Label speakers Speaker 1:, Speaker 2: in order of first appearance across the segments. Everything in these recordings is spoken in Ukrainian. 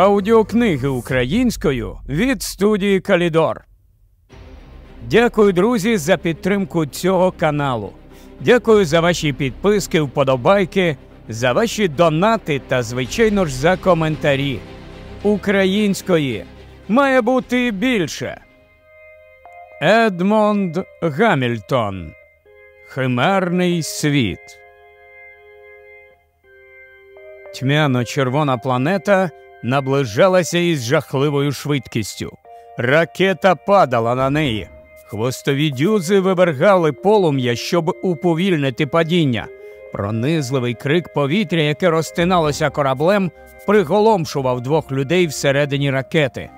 Speaker 1: аудіокниги українською від студії Калідор. Дякую, друзі, за підтримку цього каналу. Дякую за ваші підписки, вподобайки, за ваші донати та, звичайно ж, за коментарі. Української має бути більше. Едмонд Гамільтон. Химерний світ. Тьмяно червона планета наближалася із жахливою швидкістю. Ракета падала на неї. Хвостові дюзи вивергали полум'я, щоб уповільнити падіння. Пронизливий крик повітря, яке розтиналося кораблем, приголомшував двох людей всередині ракети.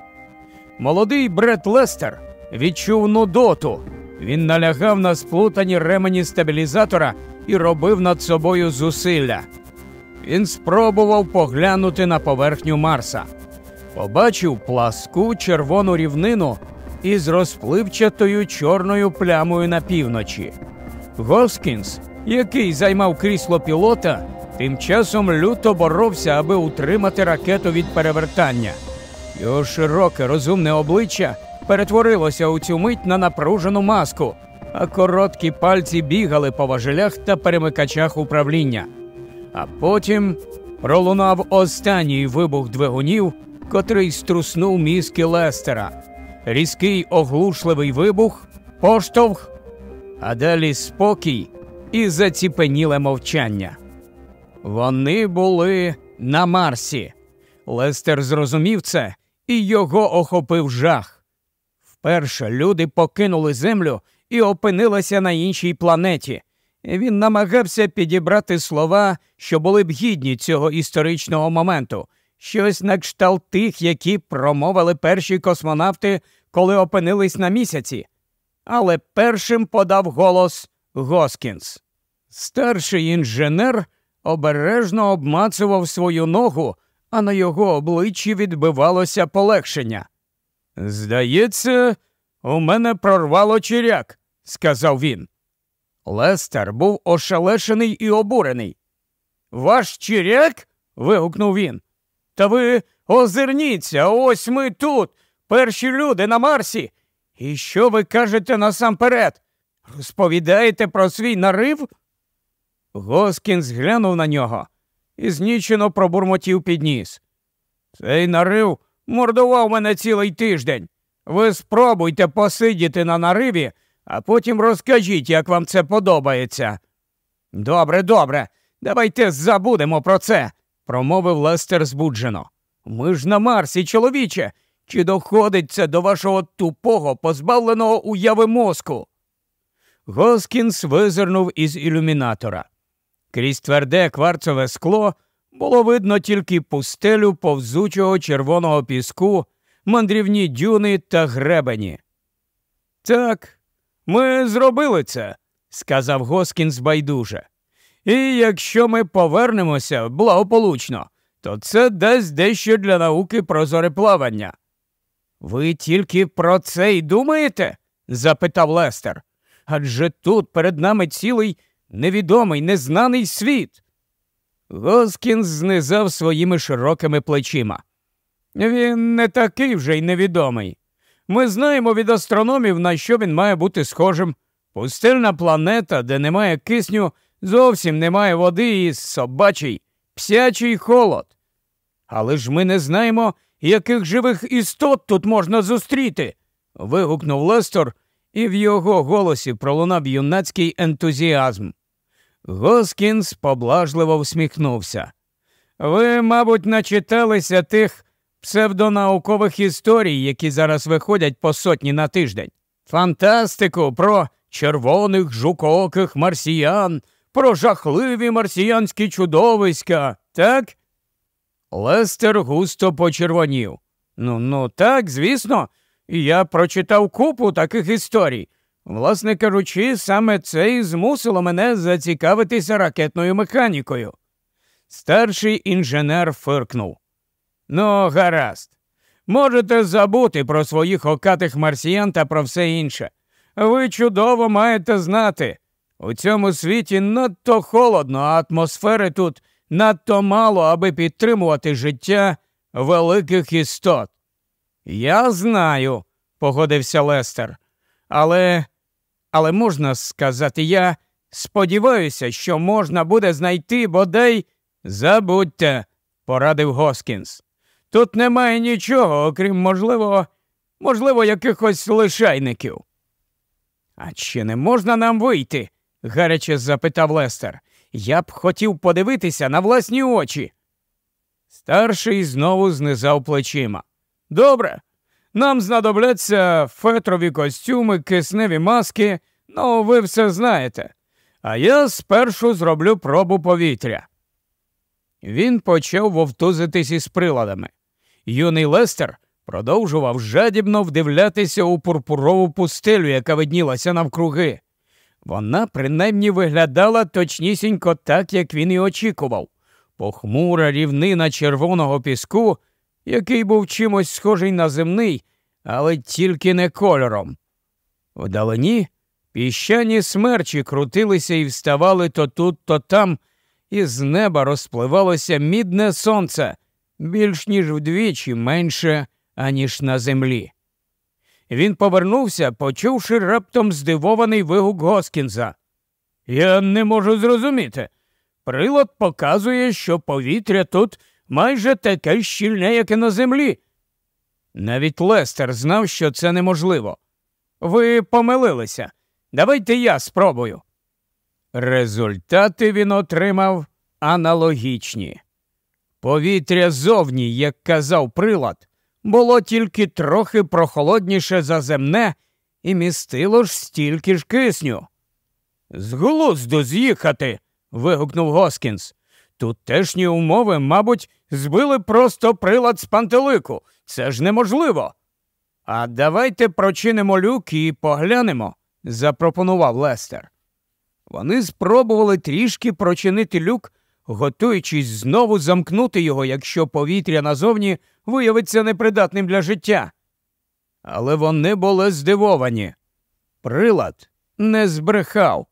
Speaker 1: Молодий Бред Лестер відчув нудоту. Він налягав на сплутані ремені стабілізатора і робив над собою зусилля він спробував поглянути на поверхню Марса, побачив пласку червону рівнину із розпливчатою чорною плямою на півночі. Госкінс, який займав крісло пілота, тим часом люто боровся, аби утримати ракету від перевертання. Його широке розумне обличчя перетворилося у цю мить на напружену маску, а короткі пальці бігали по важелях та перемикачах управління. А потім пролунав останній вибух двигунів, котрий струснув мізки Лестера. Різкий оглушливий вибух, поштовх, а далі спокій і заціпеніле мовчання. Вони були на Марсі. Лестер зрозумів це, і його охопив жах. Вперше люди покинули землю і опинилися на іншій планеті. Він намагався підібрати слова, що були б гідні цього історичного моменту, щось на кшталт тих, які промовили перші космонавти, коли опинились на місяці. Але першим подав голос Госкінс. Старший інженер обережно обмацував свою ногу, а на його обличчі відбивалося полегшення. Здається, у мене прорвало чиряк, сказав він. Лестер був ошелешений і обурений. Ваш черек? вигукнув він. Та ви озирніться, ось ми тут, перші люди на Марсі. І що ви кажете насамперед? Розповідаєте про свій нарив? Госкінс глянув на нього і знічено пробурмотів під ніс. Цей нарив мордував мене цілий тиждень. Ви спробуйте посидіти на нариві а потім розкажіть, як вам це подобається. Добре, добре, давайте забудемо про це, промовив Лестер збуджено. Ми ж на Марсі, чоловіче. Чи доходить це до вашого тупого, позбавленого уяви мозку? Госкінс визирнув із ілюмінатора. Крізь тверде кварцеве скло було видно тільки пустелю повзучого червоного піску, мандрівні дюни та гребені. Так, ми зробили це, сказав Госкінс байдуже. І якщо ми повернемося благополучно, то це дасть дещо для науки про зореплавання. Ви тільки про це й думаєте? запитав Лестер. Адже тут перед нами цілий невідомий, незнаний світ. Госкінс знизав своїми широкими плечима. Він не такий вже й невідомий. Ми знаємо від астрономів, на що він має бути схожим. Пустильна планета, де немає кисню, зовсім немає води і собачий, псячий холод. Але ж ми не знаємо, яких живих істот тут можна зустріти. вигукнув Лестор, і в його голосі пролунав юнацький ентузіазм. Госкінс поблажливо всміхнувся. Ви, мабуть, начиталися тих псевдонаукових історій, які зараз виходять по сотні на тиждень, фантастику про червоних жукооких марсіян, про жахливі марсіянські чудовиська, так? Лестер густо почервонів. Ну, ну так, звісно, я прочитав купу таких історій. Власне кажучи, саме це і змусило мене зацікавитися ракетною механікою. Старший інженер фиркнув. Ну, гаразд. Можете забути про своїх окатих марсіян та про все інше. Ви чудово маєте знати. У цьому світі надто холодно, а атмосфери тут надто мало, аби підтримувати життя великих істот. Я знаю, погодився Лестер. Але, але можна сказати, я сподіваюся, що можна буде знайти бодай. Забудьте, порадив Госкінс. Тут немає нічого, окрім можливо, можливо, якихось лишайників. А чи не можна нам вийти? гаряче запитав Лестер. Я б хотів подивитися на власні очі. Старший знову знизав плечима. Добре, нам знадобляться фетрові костюми, кисневі маски, ну ви все знаєте. А я спершу зроблю пробу повітря. Він почав вовтузитись із приладами юний Лестер продовжував жадібно вдивлятися у пурпурову пустелю, яка виднілася навкруги. Вона принаймні виглядала точнісінько так, як він і очікував. Похмура рівнина червоного піску, який був чимось схожий на земний, але тільки не кольором. Вдалині піщані смерчі крутилися і вставали то тут, то там, і з неба розпливалося мідне сонце, більш ніж вдвічі менше, аніж на землі. Він повернувся, почувши раптом здивований вигук Госкінза. Я не можу зрозуміти. Прилад показує, що повітря тут майже таке щільне, як і на землі. Навіть Лестер знав, що це неможливо. Ви помилилися. Давайте я спробую. Результати він отримав аналогічні. Повітря зовні, як казав прилад, було тільки трохи прохолодніше за земне і містило ж стільки ж кисню. З глузду з'їхати. вигукнув Госкінс. Тутешні умови, мабуть, збили просто прилад з пантелику. Це ж неможливо. А давайте прочинимо люк і поглянемо, запропонував Лестер. Вони спробували трішки прочинити люк готуючись знову замкнути його, якщо повітря назовні виявиться непридатним для життя. Але вони були здивовані. Прилад не збрехав.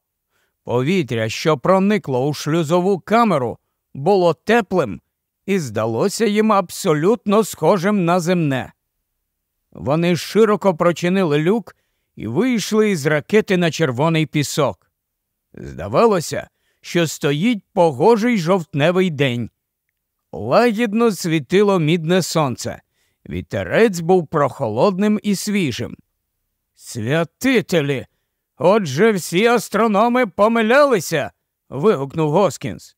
Speaker 1: Повітря, що проникло у шлюзову камеру, було теплим і здалося їм абсолютно схожим на земне. Вони широко прочинили люк і вийшли із ракети на червоний пісок. Здавалося, що стоїть погожий жовтневий день. Лагідно світило мідне сонце. Вітерець був прохолодним і свіжим. Святителі, отже, всі астрономи помилялися. вигукнув Госкінс.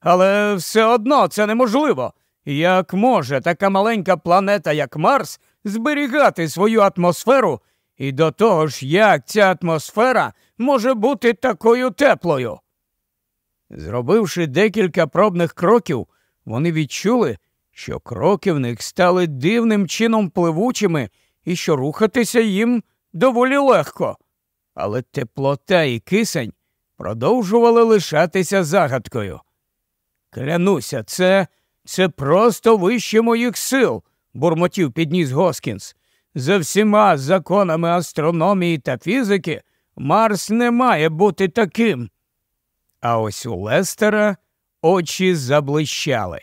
Speaker 1: Але все одно це неможливо. Як може така маленька планета, як Марс, зберігати свою атмосферу? І до того ж, як ця атмосфера може бути такою теплою? Зробивши декілька пробних кроків, вони відчули, що кроки в них стали дивним чином пливучими і що рухатися їм доволі легко. Але теплота і кисень продовжували лишатися загадкою. Клянуся, це це просто вище моїх сил, бурмотів підніс Госкінс. За всіма законами астрономії та фізики Марс не має бути таким. А ось у Лестера очі заблищали.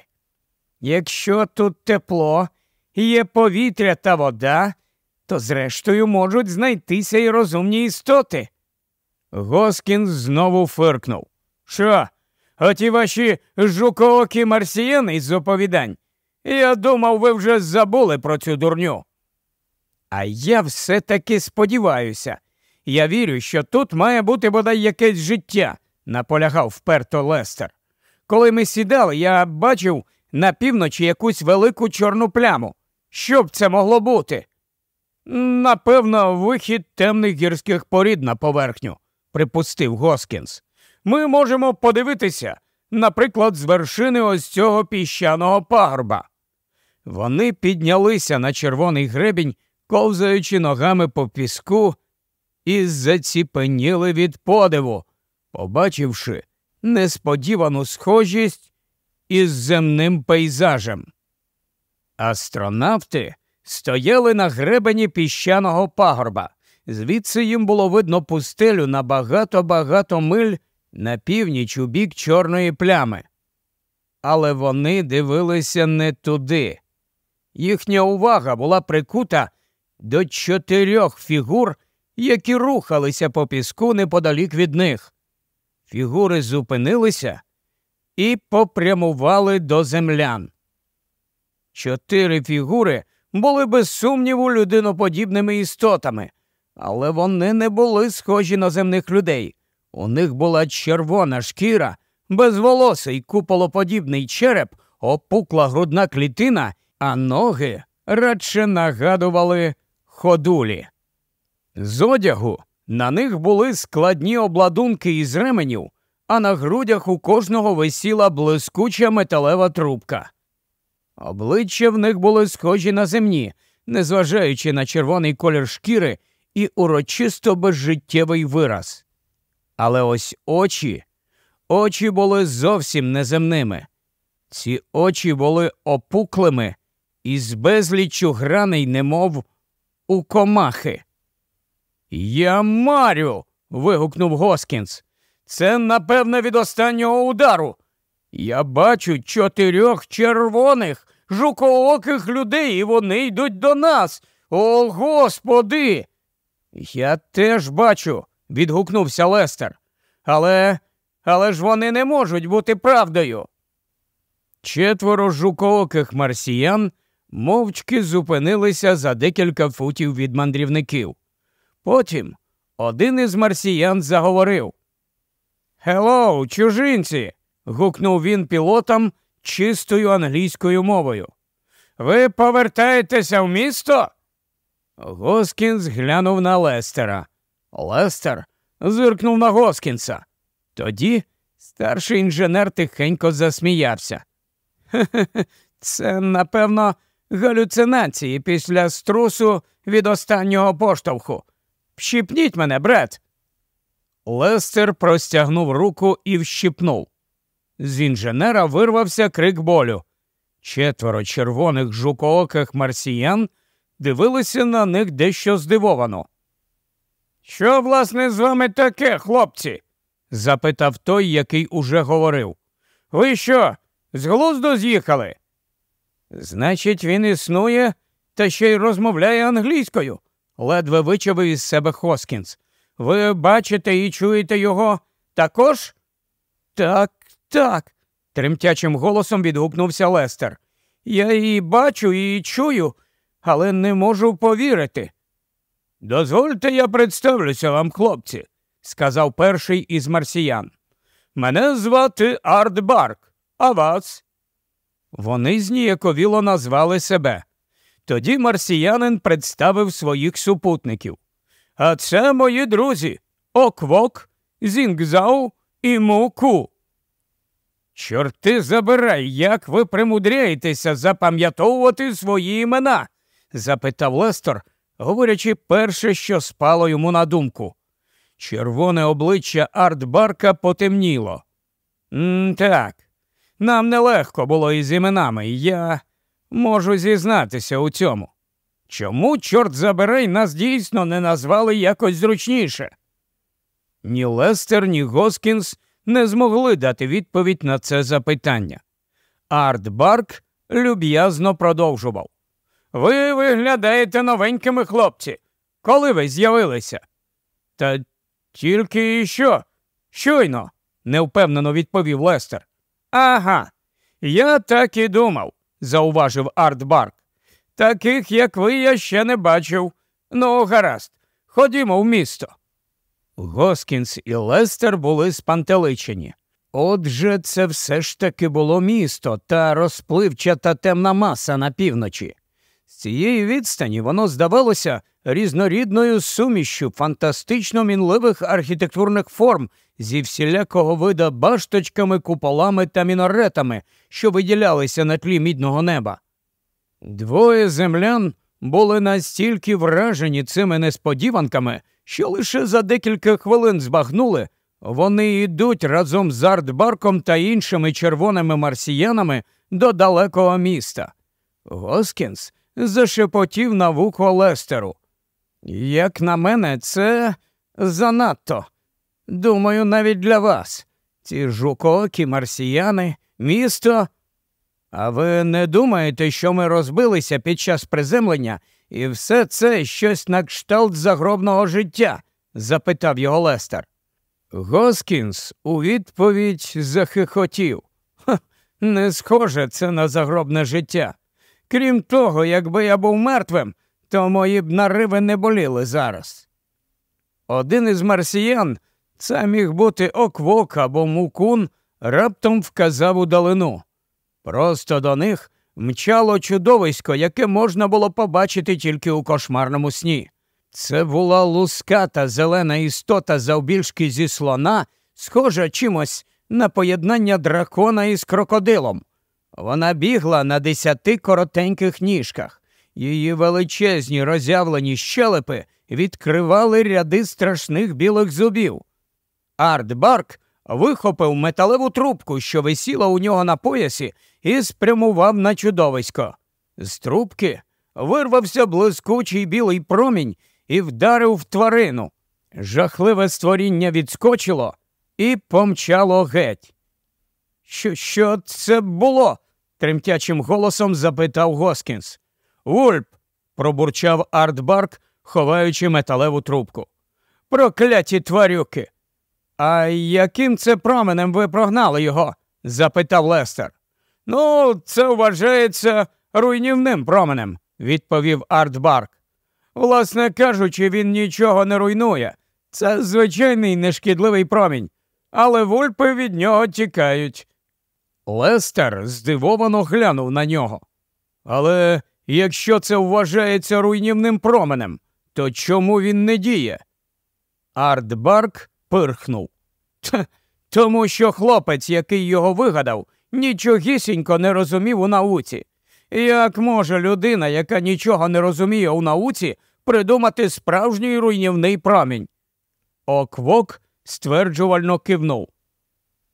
Speaker 1: Якщо тут тепло, є повітря та вода, то зрештою можуть знайтися і розумні істоти. Госкін знову фиркнув. Що? Оті ваші жукоокі марсіяни із оповідань. Я думав, ви вже забули про цю дурню. А я все таки сподіваюся. Я вірю, що тут має бути бодай якесь життя наполягав вперто Лестер. Коли ми сідали, я бачив на півночі якусь велику чорну пляму. Що б це могло бути? Напевно, вихід темних гірських порід на поверхню, припустив Госкінс. Ми можемо подивитися, наприклад, з вершини ось цього піщаного пагорба. Вони піднялися на червоний гребінь, ковзаючи ногами по піску, і заціпеніли від подиву побачивши несподівану схожість із земним пейзажем. Астронавти стояли на гребені піщаного пагорба, звідси їм було видно пустелю на багато-багато миль на північ у бік чорної плями. Але вони дивилися не туди. Їхня увага була прикута до чотирьох фігур, які рухалися по піску неподалік від них. Фігури зупинилися і попрямували до землян. Чотири фігури були без сумніву людиноподібними істотами, але вони не були схожі на земних людей. У них була червона шкіра, безволосий куполоподібний череп, опукла грудна клітина, а ноги радше нагадували ходулі. З одягу на них були складні обладунки із ременів, а на грудях у кожного висіла блискуча металева трубка. Обличчя в них були схожі на земні, незважаючи на червоний колір шкіри і урочисто безжиттєвий вираз. Але ось очі, очі були зовсім неземними. Ці очі були опуклими і з безліччю граней, немов у комахи. Я марю. вигукнув Госкінс. Це, напевно від останнього удару. Я бачу чотирьох червоних, жукооких людей, і вони йдуть до нас. О, господи! Я теж бачу, відгукнувся Лестер. Але, але ж вони не можуть бути правдою. Четверо жукооких марсіян мовчки зупинилися за декілька футів від мандрівників. Потім один із марсіян заговорив. Хеллоу, чужинці. гукнув він пілотам чистою англійською мовою. Ви повертаєтеся в місто? Госкінс глянув на Лестера. Лестер зиркнув на Госкінса. Тоді старший інженер тихенько засміявся. «Хе-хе-хе, це, напевно, галюцинації після струсу від останнього поштовху. Вщипніть мене, брат. Лестер простягнув руку і вщипнув. З інженера вирвався крик болю. Четверо червоних жукооких марсіян дивилися на них дещо здивовано. Що, власне, з вами таке, хлопці? запитав той, який уже говорив. Ви що, з глузду з'їхали? Значить, він існує та ще й розмовляє англійською ледве вичавив із себе Хоскінс. Ви бачите і чуєте його також? Так, так, тремтячим голосом відгукнувся Лестер. Я її бачу, і чую, але не можу повірити. Дозвольте, я представлюся вам, хлопці, сказав перший із марсіян. Мене звати Арт Барк, а вас. Вони зніяковіло назвали себе. Тоді марсіянин представив своїх супутників. А це мої друзі Оквок, Зінгзау і Муку. Чорти забирай, як ви примудряєтеся запам'ятовувати свої імена? запитав Лестор, говорячи перше, що спало йому на думку. Червоне обличчя Артбарка потемніло. так, нам нелегко було із іменами. Я можу зізнатися у цьому. Чому, чорт забирай, нас дійсно не назвали якось зручніше? Ні Лестер, ні Госкінс не змогли дати відповідь на це запитання. Арт Барк люб'язно продовжував. Ви виглядаєте новенькими хлопці. Коли ви з'явилися? Та тільки і що? Щойно, невпевнено відповів Лестер. Ага, я так і думав зауважив Артбарк. Таких, як ви, я ще не бачив. Ну, гаразд, ходімо в місто. Госкінс і Лестер були спантеличені. Отже, це все ж таки було місто та розпливчата темна маса на півночі. З цієї відстані воно здавалося різнорідною сумішю фантастично мінливих архітектурних форм зі всілякого вида башточками, куполами та міноретами, що виділялися на тлі мідного неба. Двоє землян були настільки вражені цими несподіванками, що лише за декілька хвилин збагнули. Вони йдуть разом з Артбарком та іншими червоними марсіянами до далекого міста. Госкінс зашепотів на вухо Лестеру. Як на мене, це занадто. Думаю, навіть для вас. Ці жукокі, марсіяни, місто. А ви не думаєте, що ми розбилися під час приземлення, і все це щось на кшталт загробного життя? запитав його Лестер. Госкінс у відповідь захихотів. Ха, не схоже це на загробне життя. Крім того, якби я був мертвим, то мої б нариви не боліли зараз. Один із марсіян це міг бути оквок або мукун, раптом вказав у далину. Просто до них мчало чудовисько, яке можна було побачити тільки у кошмарному сні. Це була луската зелена істота завбільшки зі слона, схожа чимось на поєднання дракона із крокодилом. Вона бігла на десяти коротеньких ніжках. Її величезні роззявлені щелепи відкривали ряди страшних білих зубів. Артбарк вихопив металеву трубку, що висіла у нього на поясі, і спрямував на чудовисько. З трубки вирвався блискучий білий промінь і вдарив в тварину. Жахливе створіння відскочило і помчало геть. Що що це було? тремтячим голосом запитав Госкінс. Вульп. пробурчав Артбарк, ховаючи металеву трубку. Прокляті тварюки! А яким це променем ви прогнали його? запитав Лестер. Ну, це вважається руйнівним променем, відповів Артбарк. Власне кажучи, він нічого не руйнує. Це звичайний нешкідливий промінь, але вульпи від нього тікають. Лестер здивовано глянув на нього. Але якщо це вважається руйнівним променем, то чому він не діє? Артбарк пирхнув. Тому що хлопець, який його вигадав, нічогісінько не розумів у науці. Як може людина, яка нічого не розуміє у науці, придумати справжній руйнівний промінь? Оквок стверджувально кивнув.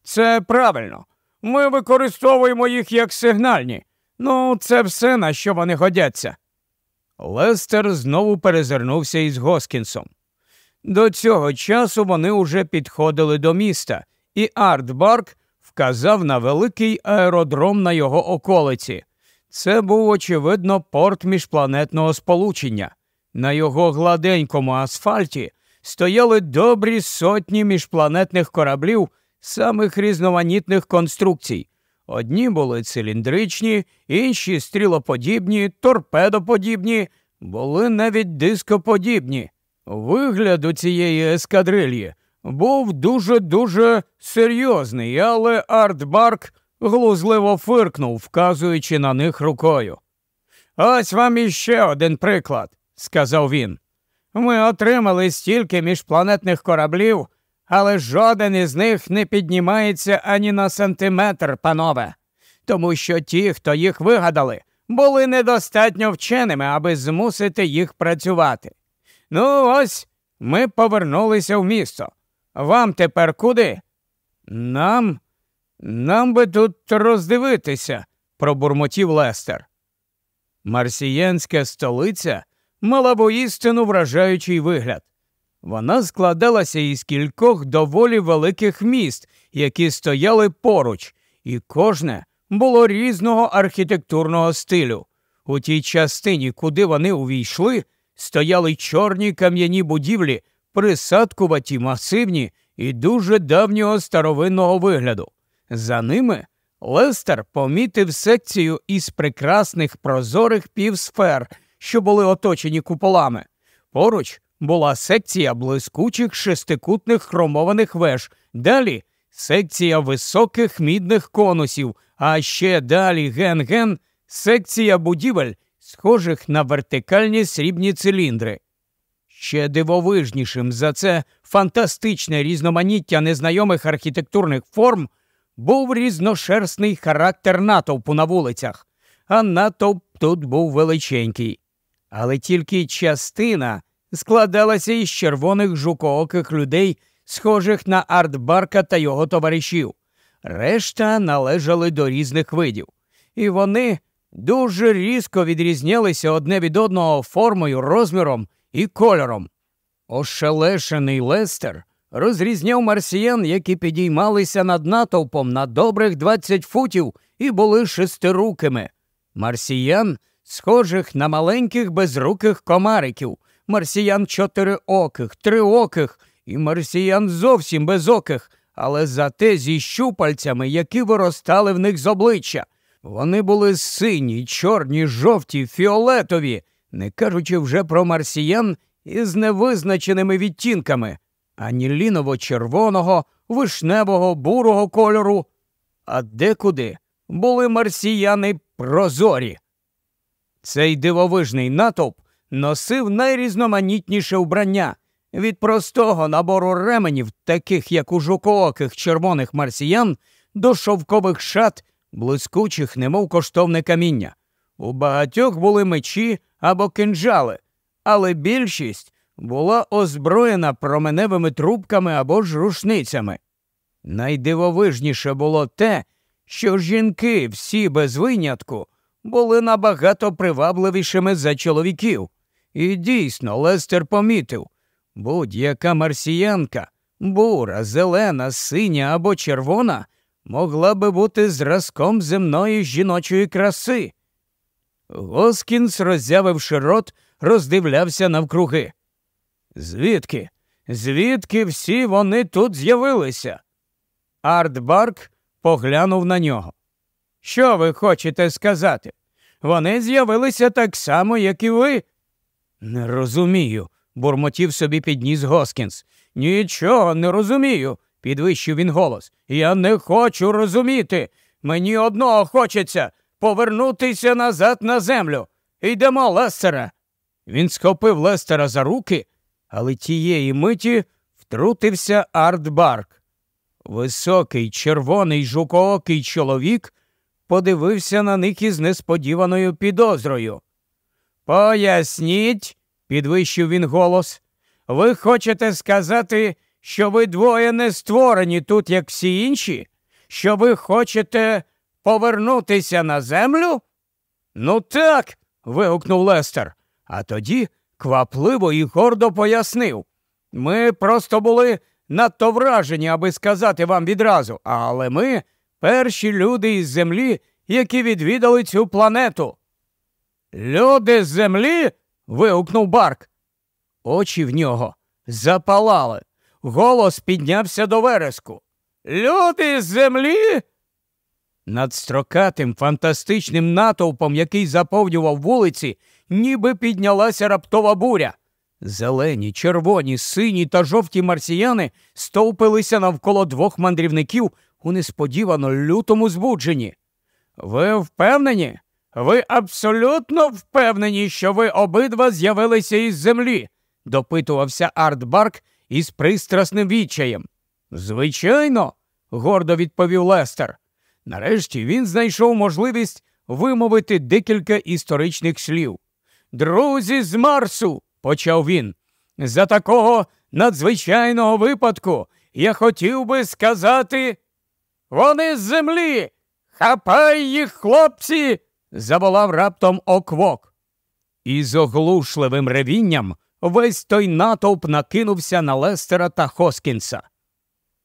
Speaker 1: Це правильно. Ми використовуємо їх як сигнальні. Ну, це все на що вони годяться. Лестер знову перезирнувся із Госкінсом. До цього часу вони уже підходили до міста, і Артбарк вказав на великий аеродром на його околиці. Це був, очевидно, порт міжпланетного сполучення. На його гладенькому асфальті стояли добрі сотні міжпланетних кораблів самих різноманітних конструкцій. Одні були циліндричні, інші стрілоподібні, торпедоподібні, були навіть дископодібні. Вигляд у цієї ескадрильї був дуже дуже серйозний, але Артбарк глузливо фиркнув, вказуючи на них рукою. Ось вам іще один приклад, сказав він. Ми отримали стільки міжпланетних кораблів, але жоден із них не піднімається ані на сантиметр, панове, тому що ті, хто їх вигадали, були недостатньо вченими, аби змусити їх працювати. Ну, ось ми повернулися в місто. Вам тепер куди? Нам, нам би тут роздивитися, пробурмотів Лестер. Марсіянська столиця мала воістину вражаючий вигляд. Вона складалася із кількох доволі великих міст, які стояли поруч, і кожне було різного архітектурного стилю. У тій частині, куди вони увійшли, стояли чорні кам'яні будівлі, присадкуваті, масивні і дуже давнього старовинного вигляду. За ними Лестер помітив секцію із прекрасних прозорих півсфер, що були оточені куполами. Поруч була секція блискучих шестикутних хромованих веж. Далі секція високих мідних конусів, а ще далі ген-ген, секція будівель, схожих на вертикальні срібні циліндри. Ще дивовижнішим за це фантастичне різноманіття незнайомих архітектурних форм був різношерстний характер натовпу на вулицях, а натовп тут був величенький. Але тільки частина складалася із червоних жукооких людей, схожих на Артбарка та його товаришів. Решта належали до різних видів, і вони дуже різко відрізнялися одне від одного формою, розміром і кольором. Ошелешений Лестер розрізняв марсіян, які підіймалися над натовпом на добрих 20 футів і були шестирукими. Марсіян, схожих на маленьких безруких комариків, марсіян чотириоких, триоких і марсіян зовсім безоких, але зате зі щупальцями, які виростали в них з обличчя. Вони були сині, чорні, жовті, фіолетові, не кажучи вже про марсіян із невизначеними відтінками, ані ліново-червоного, вишневого, бурого кольору. А декуди були марсіяни прозорі. Цей дивовижний натовп носив найрізноманітніше вбрання від простого набору ременів, таких як у жукооких червоних марсіян, до шовкових шат блискучих, немов коштовне каміння. У багатьох були мечі або кинджали, але більшість була озброєна променевими трубками або ж рушницями. Найдивовижніше було те, що жінки всі без винятку були набагато привабливішими за чоловіків. І дійсно, Лестер помітив будь-яка марсіянка, бура, зелена, синя або червона могла би бути зразком земної жіночої краси. Госкінс, роззявивши рот, роздивлявся навкруги. Звідки? Звідки всі вони тут з'явилися? Артбарк поглянув на нього. Що ви хочете сказати? Вони з'явилися так само, як і ви. Не розумію, бурмотів собі підніс Госкінс. Нічого не розумію підвищив він голос. Я не хочу розуміти. Мені одного хочеться повернутися назад на землю. Йдемо, Лестера. Він схопив Лестера за руки, але тієї миті втрутився Артбарк. Високий, червоний жукоокий чоловік подивився на них із несподіваною підозрою. Поясніть, підвищив він голос, ви хочете сказати, що ви двоє не створені тут, як всі інші, що ви хочете повернутися на землю? Ну так. вигукнув Лестер, а тоді квапливо і гордо пояснив. Ми просто були надто вражені, аби сказати вам відразу, але ми перші люди із землі, які відвідали цю планету. Люди з землі? вигукнув Барк. Очі в нього запалали голос піднявся до вереску. Люди з землі. Над строкатим фантастичним натовпом, який заповнював вулиці, ніби піднялася раптова буря. Зелені, червоні, сині та жовті марсіяни стовпилися навколо двох мандрівників у несподівано лютому збудженні. Ви впевнені? Ви абсолютно впевнені, що ви обидва з'явилися із землі? допитувався Арт Барк із пристрасним відчаєм. Звичайно, гордо відповів Лестер. Нарешті він знайшов можливість вимовити декілька історичних слів. Друзі з Марсу, почав він. За такого надзвичайного випадку я хотів би сказати. Вони з землі. Хапай їх, хлопці! заволав раптом оквок. І з оглушливим ревінням весь той натовп накинувся на Лестера та Хоскінса.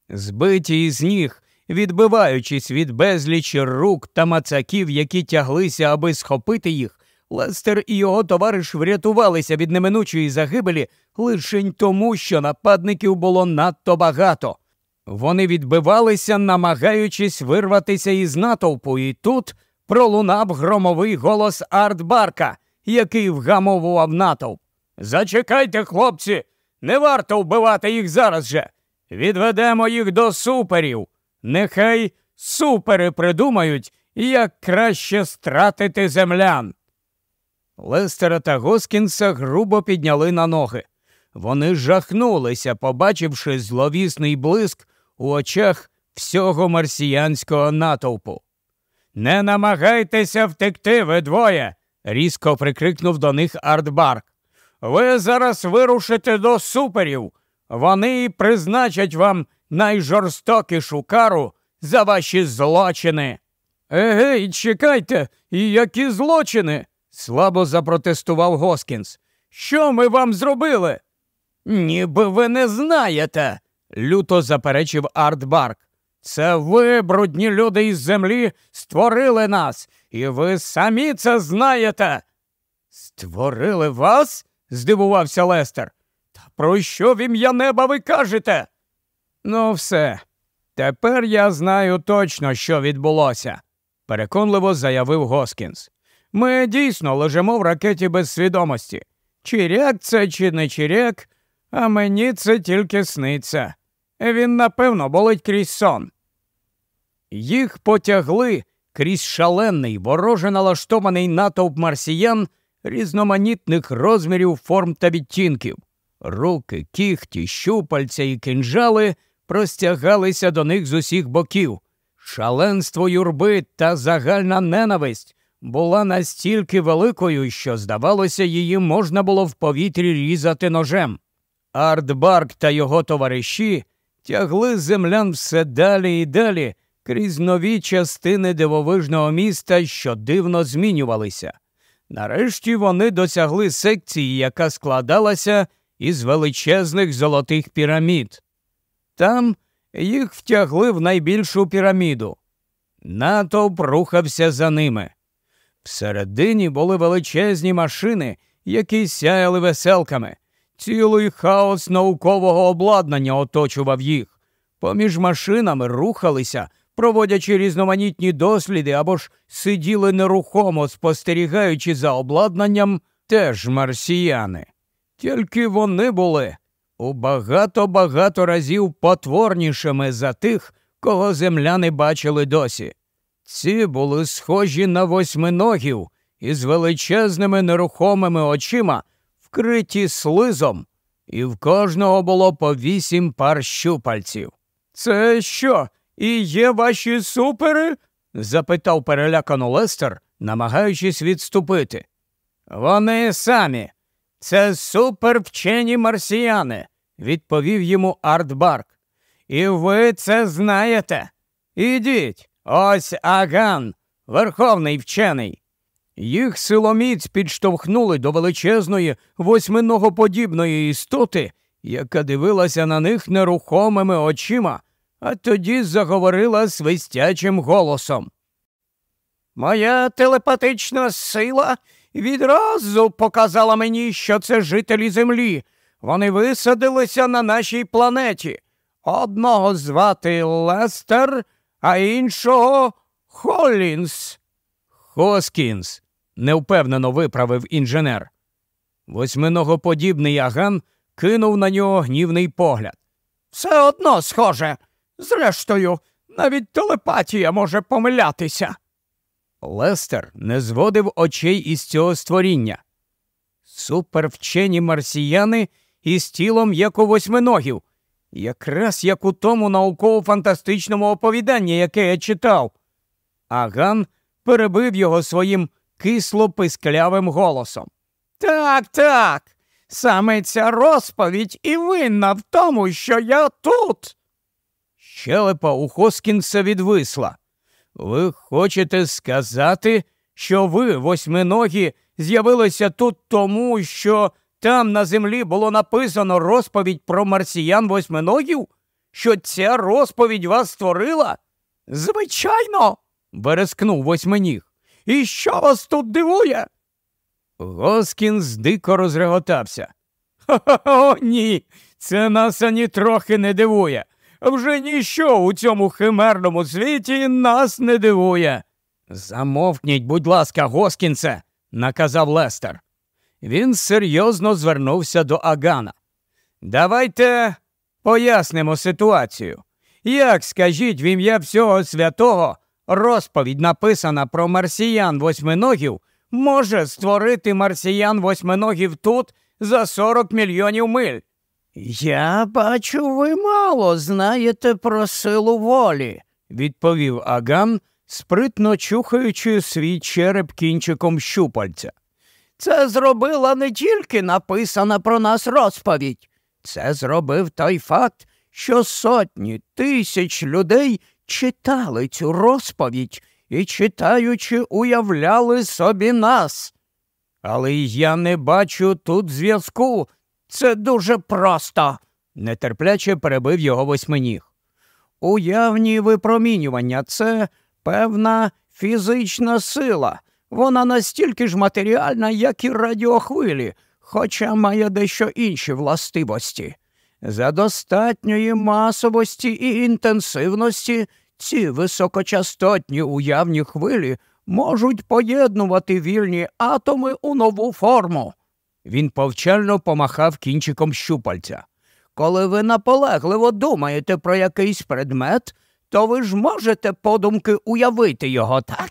Speaker 1: Збиті із ніг, відбиваючись від безлічі рук та мацаків, які тяглися, аби схопити їх, Лестер і його товариш врятувалися від неминучої загибелі лишень тому, що нападників було надто багато. Вони відбивалися, намагаючись вирватися із натовпу, і тут пролунав громовий голос Артбарка, який вгамовував натовп. Зачекайте, хлопці, не варто вбивати їх зараз же. Відведемо їх до суперів. Нехай супери придумають, як краще стратити землян. Лестера та Госкінса грубо підняли на ноги. Вони жахнулися, побачивши зловісний блиск у очах всього марсіянського натовпу. Не намагайтеся втекти, ви двоє. різко прикрикнув до них Артбарк. Ви зараз вирушите до суперів. Вони призначать вам найжорстокішу кару за ваші злочини. Егей, чекайте, і які злочини? слабо запротестував Госкінс. Що ми вам зробили? Ніби ви не знаєте, люто заперечив Артбарк. Це ви, брудні люди із землі, створили нас, і ви самі це знаєте. Створили вас? здивувався Лестер. Та про що в ім'я неба ви кажете? Ну, все, тепер я знаю точно, що відбулося, переконливо заявив Госкінс. Ми дійсно лежимо в ракеті без свідомості. Чиряк це чи не чиряк, а мені це тільки сниться. Він, напевно, болить крізь сон. Їх потягли крізь шалений, вороже налаштований натовп марсіян різноманітних розмірів форм та відтінків. Руки, кіхті, щупальця і кинжали простягалися до них з усіх боків. Шаленство юрби та загальна ненависть була настільки великою, що, здавалося, її можна було в повітрі різати ножем. Артбарк та його товариші тягли землян все далі і далі крізь нові частини дивовижного міста, що дивно змінювалися. Нарешті вони досягли секції, яка складалася із величезних золотих пірамід. Там їх втягли в найбільшу піраміду. Натовп рухався за ними. Всередині були величезні машини, які сяяли веселками. Цілий хаос наукового обладнання оточував їх. Поміж машинами рухалися проводячи різноманітні досліди або ж сиділи нерухомо спостерігаючи за обладнанням, теж марсіяни. Тільки вони були у багато багато разів потворнішими за тих, кого земляни бачили досі. Ці були схожі на восьминогів із величезними нерухомими очима, вкриті слизом, і в кожного було по вісім пар щупальців. Це що? І є ваші супери? запитав перелякано Лестер, намагаючись відступити. Вони самі. Це супервчені марсіяни, відповів йому Артбарк. І ви це знаєте. Ідіть, ось Аган, верховний вчений. Їх силоміць підштовхнули до величезної, восьминогоподібної істоти, яка дивилася на них нерухомими очима, а тоді заговорила свистячим голосом. Моя телепатична сила відразу показала мені, що це жителі землі. Вони висадилися на нашій планеті. Одного звати Лестер, а іншого Холлінс. Хоскінс, невпевнено виправив інженер. Восьминогоподібний аган кинув на нього гнівний погляд. Все одно схоже. Зрештою, навіть телепатія може помилятися. Лестер не зводив очей із цього створіння. Супервчені марсіяни із тілом як у восьминогів, якраз як у тому науково-фантастичному оповіданні, яке я читав. Аган перебив його своїм кисло писклявим голосом. Так, так, саме ця розповідь і винна в тому, що я тут. Щелепа у Хоскінса відвисла. Ви хочете сказати, що ви, восьминогі, з'явилися тут тому, що там на землі було написано розповідь про марсіян восьминогів? Що ця розповідь вас створила? Звичайно, верескнув восьминіг. І що вас тут дивує? Госкінс дико розреготався. ха хо ха ні, це нас ані трохи не дивує вже ніщо у цьому химерному світі нас не дивує. Замовкніть, будь ласка, Госкінце, наказав Лестер. Він серйозно звернувся до Агана. Давайте пояснимо ситуацію. Як скажіть в ім'я всього святого, розповідь, написана про марсіян восьминогів, може створити марсіян восьминогів тут за 40 мільйонів миль? Я бачу, ви мало знаєте про силу волі, відповів Аган, спритно чухаючи свій череп кінчиком щупальця. Це зробила не тільки написана про нас розповідь, це зробив той факт, що сотні тисяч людей читали цю розповідь і, читаючи, уявляли собі нас. Але я не бачу тут зв'язку це дуже просто, нетерпляче перебив його восьминіг. Уявні випромінювання це певна фізична сила. Вона настільки ж матеріальна, як і радіохвилі, хоча має дещо інші властивості. За достатньої масовості і інтенсивності ці високочастотні уявні хвилі можуть поєднувати вільні атоми у нову форму. Він повчально помахав кінчиком щупальця. Коли ви наполегливо думаєте про якийсь предмет, то ви ж можете подумки уявити його, так?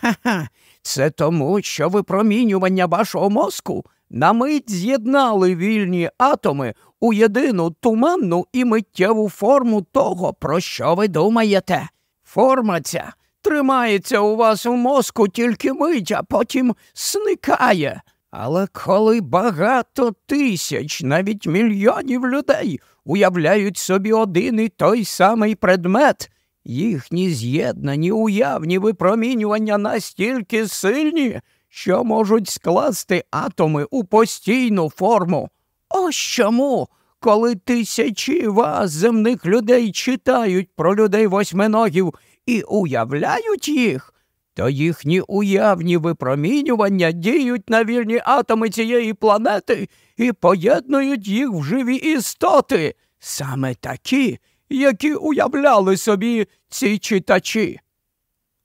Speaker 1: Ха-ха, Це тому, що випромінювання вашого мозку на мить з'єднали вільні атоми у єдину туманну і миттєву форму того, про що ви думаєте. Форма ця тримається у вас у мозку тільки мить, а потім сникає. Але коли багато тисяч, навіть мільйонів людей уявляють собі один і той самий предмет, їхні з'єднані уявні випромінювання настільки сильні, що можуть скласти атоми у постійну форму. Ось чому, коли тисячі вас, земних людей, читають про людей восьминогів і уявляють їх, то їхні уявні випромінювання діють на вільні атоми цієї планети і поєднують їх в живі істоти, саме такі, які уявляли собі ці читачі.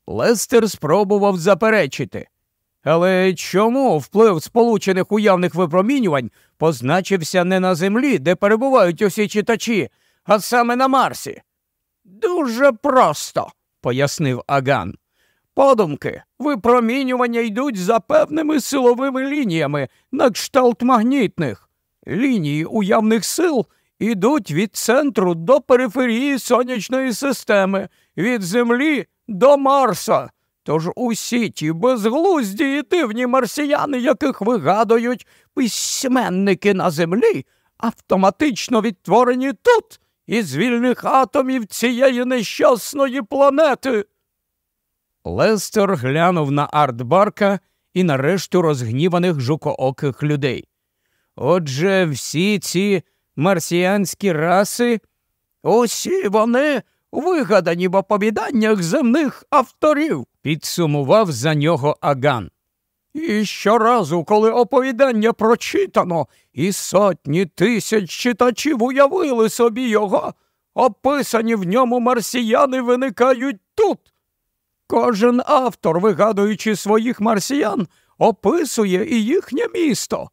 Speaker 1: Лестер спробував заперечити. Але чому вплив сполучених уявних випромінювань позначився не на землі, де перебувають усі читачі, а саме на Марсі? Дуже просто, пояснив Аган. Подумки, випромінювання йдуть за певними силовими лініями на кшталт магнітних. Лінії уявних сил йдуть від центру до периферії сонячної системи, від Землі до Марса. Тож усі ті безглузді і дивні марсіяни, яких вигадують письменники на землі, автоматично відтворені тут із вільних атомів цієї нещасної планети. Лестер глянув на Артбарка і на решту розгніваних жукооких людей. Отже, всі ці марсіанські раси, усі вони вигадані в оповіданнях земних авторів, підсумував за нього Аган. І щоразу, коли оповідання прочитано, і сотні тисяч читачів уявили собі його, описані в ньому марсіяни виникають тут, Кожен автор, вигадуючи своїх марсіян, описує і їхнє місто.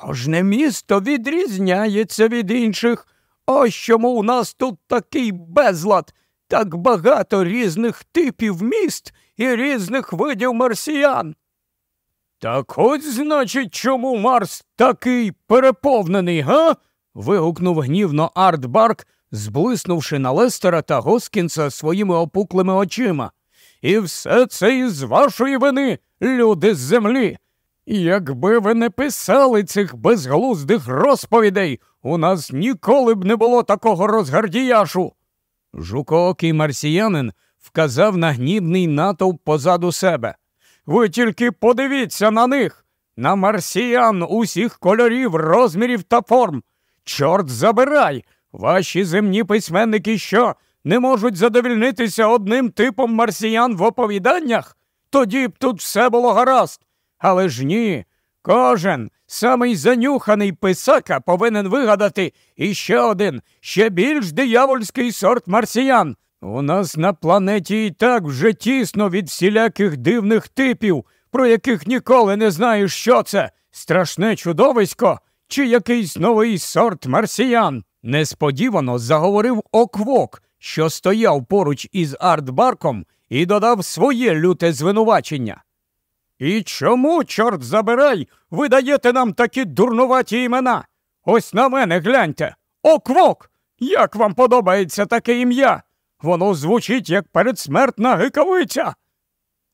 Speaker 1: Кожне місто відрізняється від інших. Ось чому у нас тут такий безлад, так багато різних типів міст і різних видів марсіян. Так от, значить, чому Марс такий переповнений, га? вигукнув гнівно Артбарк, зблиснувши на Лестера та Госкінса своїми опуклими очима. І все це із вашої вини, люди з землі. Якби ви не писали цих безглуздих розповідей, у нас ніколи б не було такого розгардіяшу. Жукоокий марсіянин вказав на гнібний натовп позаду себе. Ви тільки подивіться на них, на марсіян усіх кольорів, розмірів та форм. Чорт забирай, ваші земні письменники що? не можуть задовільнитися одним типом марсіян в оповіданнях, тоді б тут все було гаразд. Але ж ні, кожен самий занюханий писака повинен вигадати іще один, ще більш диявольський сорт марсіян. У нас на планеті і так вже тісно від всіляких дивних типів, про яких ніколи не знаєш, що це страшне чудовисько чи якийсь новий сорт марсіян. Несподівано заговорив оквок, що стояв поруч із Артбарком і додав своє люте звинувачення. І чому, чорт забирай, ви даєте нам такі дурнуваті імена? Ось на мене гляньте. Оквок! Як вам подобається таке ім'я? Воно звучить як передсмертна гикавиця.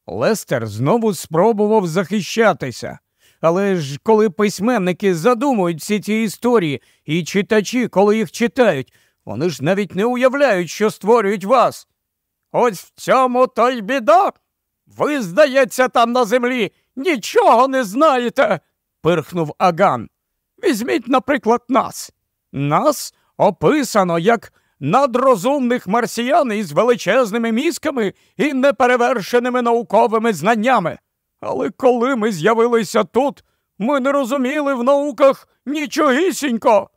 Speaker 1: Лестер знову спробував захищатися. Але ж коли письменники задумують всі ці історії, і читачі, коли їх читають, вони ж навіть не уявляють, що створюють вас. Ось в цьому то й біда. Ви, здається, там на землі нічого не знаєте, пирхнув Аган. Візьміть, наприклад, нас. Нас описано як надрозумних марсіян із величезними мізками і неперевершеними науковими знаннями. Але коли ми з'явилися тут, ми не розуміли в науках нічогісінько.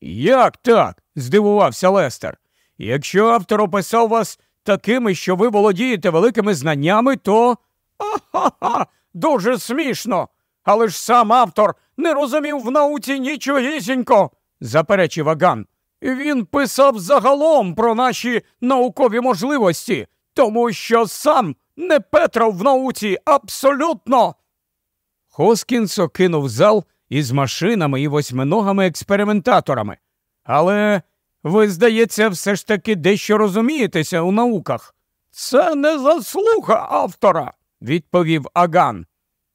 Speaker 1: Як так? здивувався Лестер. Якщо автор описав вас такими, що ви володієте великими знаннями, то. «А-ха-ха! Дуже смішно. Але ж сам автор не розумів в науці нічогісінько, заперечив Аган. Він писав загалом про наші наукові можливості, тому що сам не Петров в науці абсолютно. Хоскінс окинув зал із машинами і восьминогами експериментаторами. Але ви, здається, все ж таки дещо розумієтеся у науках. Це не заслуга автора, відповів Аган.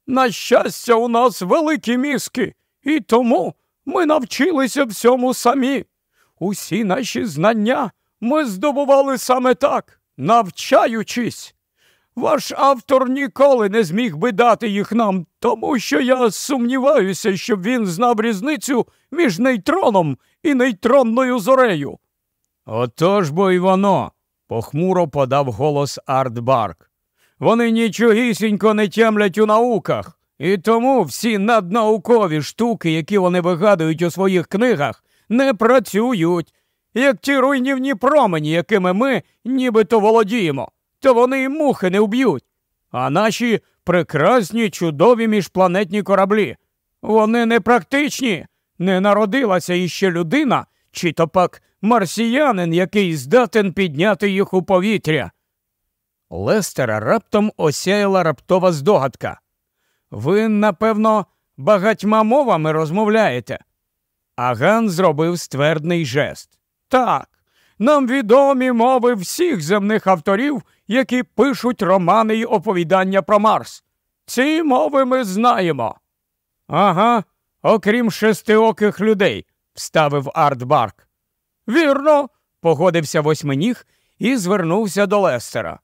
Speaker 1: На щастя, у нас великі мізки, і тому ми навчилися всьому самі. Усі наші знання ми здобували саме так, навчаючись. Ваш автор ніколи не зміг би дати їх нам, тому що я сумніваюся, щоб він знав різницю між нейтроном і нейтронною зорею. Отож бо й воно, похмуро подав голос Артбарк. Вони нічогісінько не тямлять у науках, і тому всі наднаукові штуки, які вони вигадують у своїх книгах, не працюють, як ті руйнівні промені, якими ми нібито володіємо, то вони й мухи не вб'ють. А наші прекрасні чудові міжпланетні кораблі. Вони не практичні не народилася іще людина, чи то пак марсіянин, який здатен підняти їх у повітря. Лестера раптом осяяла раптова здогадка. Ви, напевно, багатьма мовами розмовляєте. Аган зробив ствердний жест. Так, нам відомі мови всіх земних авторів, які пишуть романи й оповідання про Марс. Ці мови ми знаємо. Ага, окрім шестиоких людей, вставив Артбарк. Вірно, погодився восьминіг і звернувся до Лестера.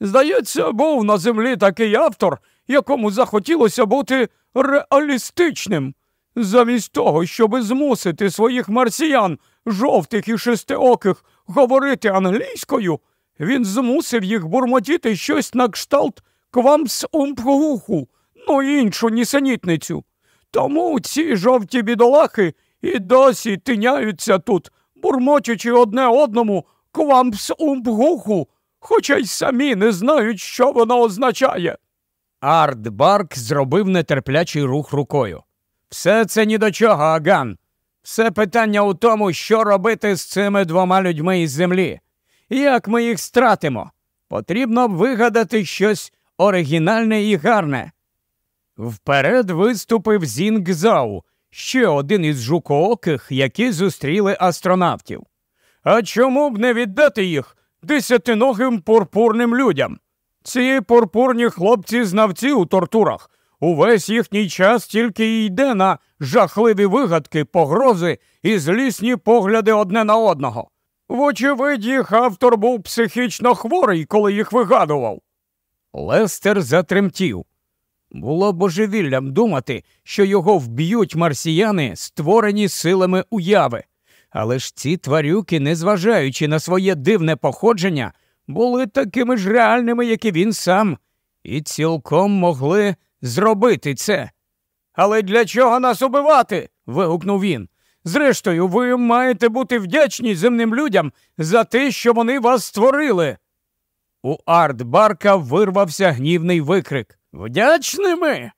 Speaker 1: Здається, був на землі такий автор, якому захотілося бути реалістичним, замість того, щоби змусити своїх марсіян, жовтих і шестиоких, говорити англійською, він змусив їх бурмотіти щось на кшталт квамс умпгуху, ну і іншу нісенітницю. Тому ці жовті бідолахи і досі тиняються тут, бурмочучи одне одному квампс умпгуху, хоча й самі не знають, що воно означає. Арт Барк зробив нетерплячий рух рукою. Все це ні до чого, Аган. Все питання у тому, що робити з цими двома людьми із землі. Як ми їх стратимо? Потрібно б вигадати щось оригінальне і гарне. Вперед виступив Зінг Зау, ще один із жукооких, які зустріли астронавтів. А чому б не віддати їх десятиногим пурпурним людям? Ці пурпурні хлопці-знавці у тортурах. Увесь їхній час тільки й йде на жахливі вигадки, погрози і злісні погляди одне на одного. Вочевидь, їх автор був психічно хворий, коли їх вигадував. Лестер затремтів. Було божевіллям думати, що його вб'ють марсіяни, створені силами уяви. Але ж ці тварюки, незважаючи на своє дивне походження, були такими ж реальними, як і він сам, і цілком могли зробити це. Але для чого нас убивати? вигукнув він. Зрештою, ви маєте бути вдячні земним людям за те, що вони вас створили. У Арт Барка вирвався гнівний викрик. Вдячними?